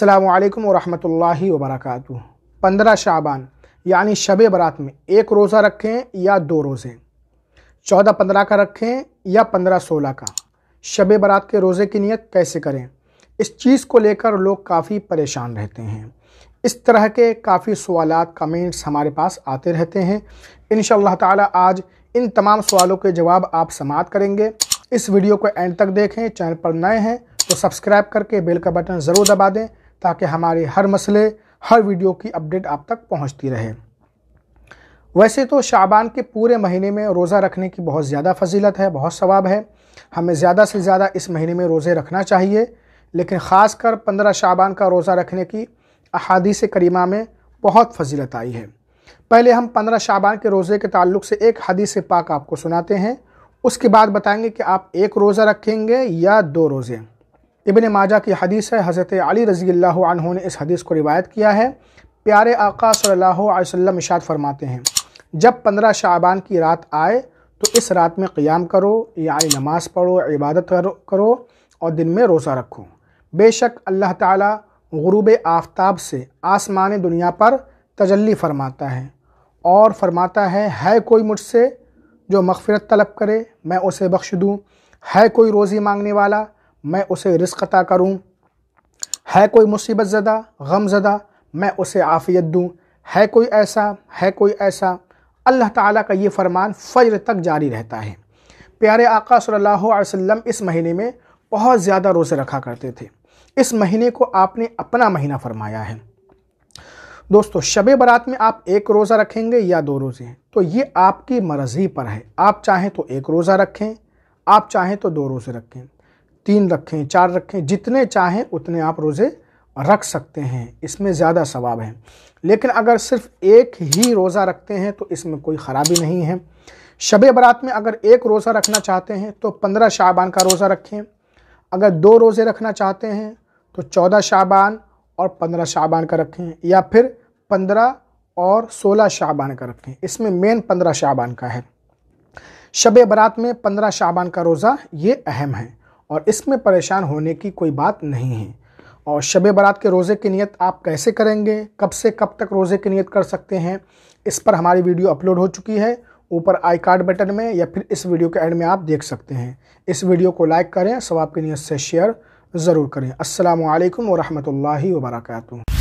अल्लाम वरहमल वबरक पंद्रह शाबान यानी शब बरात में एक रोज़ा रखें या दो रोज़े चौदह पंद्रह का रखें या पंद्रह सोलह का शब बरात के रोज़े की नीयत कैसे करें इस चीज़ को लेकर लोग काफ़ी परेशान रहते हैं इस तरह के काफ़ी सवाल कमेंट्स हमारे पास आते रहते हैं इन ताला आज इन तमाम सवालों के जवाब आप समाप्त करेंगे इस वीडियो को एंड तक देखें चैनल पर नए हैं तो सब्सक्राइब करके बेल का बटन ज़रूर दबा दें ताकि हमारे हर मसले हर वीडियो की अपडेट आप तक पहुंचती रहे वैसे तो शाबान के पूरे महीने में रोज़ा रखने की बहुत ज़्यादा फजीलत है बहुत सवाब है हमें ज़्यादा से ज़्यादा इस महीने में रोज़े रखना चाहिए लेकिन ख़ास कर पंद्रह शाबान का रोज़ा रखने की अहादीस करीमा में बहुत फजीलत आई है पहले हम पंद्रह शाबान के रोज़े के ताल्लुक से एक हदीस पाक आपको सुनाते हैं उसके बाद बताएंगे कि आप एक रोज़ा रखेंगे या दो रोज़े इबन माजा की हदीस है हज़रत अली रज़ी अल्लाह ने इस हदीस को रिवायत किया है प्यारे आका सल्लल्लाहु अलैहि वसल्लम इशाद फरमाते हैं जब पंद्रह शाबान की रात आए तो इस रात में क़याम करो या नमाज़ पढ़ो इबादत करो और दिन में रोज़ा रखो बेशक अल्लाह ताला गुरूब आफ्ताब से आसमान दुनिया पर तजल्ली फरमाता है और फरमाता है है कोई मुझसे जो मगफ़रत तलब करे मैं उसे बख्श दूँ है कोई रोज़ी मांगने वाला मैं उसे रिस्क अता करूँ है कोई मुसीबत ज़दा गम ज़दा मैं उसे आफ़ियत दूँ है कोई ऐसा है कोई ऐसा अल्लाह ताला का ये फरमान फजर तक जारी रहता है प्यारे आका सल्लल्लाहु अलैहि वसल्लम इस महीने में बहुत ज़्यादा रोज़े रखा करते थे इस महीने को आपने अपना महीना फरमाया है दोस्तों शब बारात में आप एक रोज़ा रखेंगे या दो रोज़े तो ये आपकी मर्ज़ी पर है आप चाहें तो एक रोज़ा रखें आप चाहें तो दो रोज़े रखें तीन रखें चार रखें जितने चाहें उतने आप रोज़े रख सकते हैं इसमें ज़्यादा सवाब है लेकिन अगर सिर्फ एक ही रोज़ा रखते हैं तो इसमें कोई ख़राबी नहीं है शब बरात में अगर एक रोज़ा रखना चाहते हैं तो पंद्रह शाबान का रोज़ा रखें अगर दो रोज़े रखना चाहते हैं तो चौदह शाबान और पंद्रह शाबान का रखें या फिर पंद्रह और सोलह शाबान का रखें इसमें मेन पंद्रह शाबान का है शब बरात में पंद्रह शाबान का रोज़ा ये अहम है और इसमें परेशान होने की कोई बात नहीं है और शब बारात के रोज़े की नियत आप कैसे करेंगे कब से कब तक रोज़े की नियत कर सकते हैं इस पर हमारी वीडियो अपलोड हो चुकी है ऊपर आई कार्ड बटन में या फिर इस वीडियो के एंड में आप देख सकते हैं इस वीडियो को लाइक करें सवाब की नियत से शेयर ज़रूर करें असलकम वरहमल वर्का